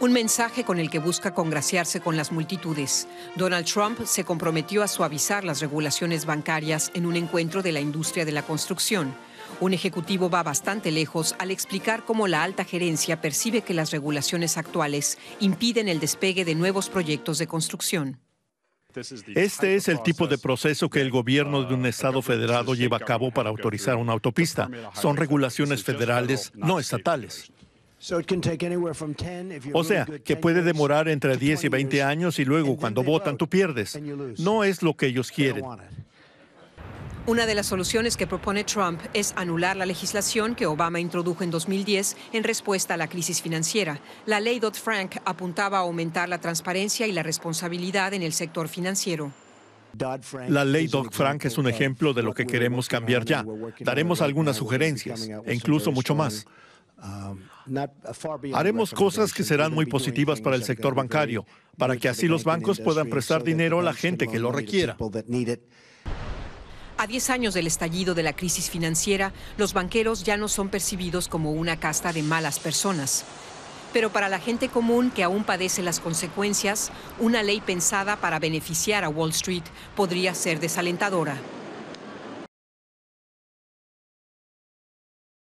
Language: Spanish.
Un mensaje con el que busca congraciarse con las multitudes. Donald Trump se comprometió a suavizar las regulaciones bancarias en un encuentro de la industria de la construcción. Un ejecutivo va bastante lejos al explicar cómo la alta gerencia percibe que las regulaciones actuales impiden el despegue de nuevos proyectos de construcción. Este es el tipo de proceso que el gobierno de un Estado federado lleva a cabo para autorizar una autopista. Son regulaciones federales, no estatales. O sea, que puede demorar entre 10 y 20 años y luego cuando votan tú pierdes. No es lo que ellos quieren. Una de las soluciones que propone Trump es anular la legislación que Obama introdujo en 2010 en respuesta a la crisis financiera. La ley Dodd-Frank apuntaba a aumentar la transparencia y la responsabilidad en el sector financiero. La ley Dodd-Frank es un ejemplo de lo que queremos cambiar ya. Daremos algunas sugerencias e incluso mucho más. Um, Haremos cosas que serán muy positivas para el sector bancario, para que así los bancos puedan prestar dinero a la gente que lo requiera. A 10 años del estallido de la crisis financiera, los banqueros ya no son percibidos como una casta de malas personas. Pero para la gente común que aún padece las consecuencias, una ley pensada para beneficiar a Wall Street podría ser desalentadora.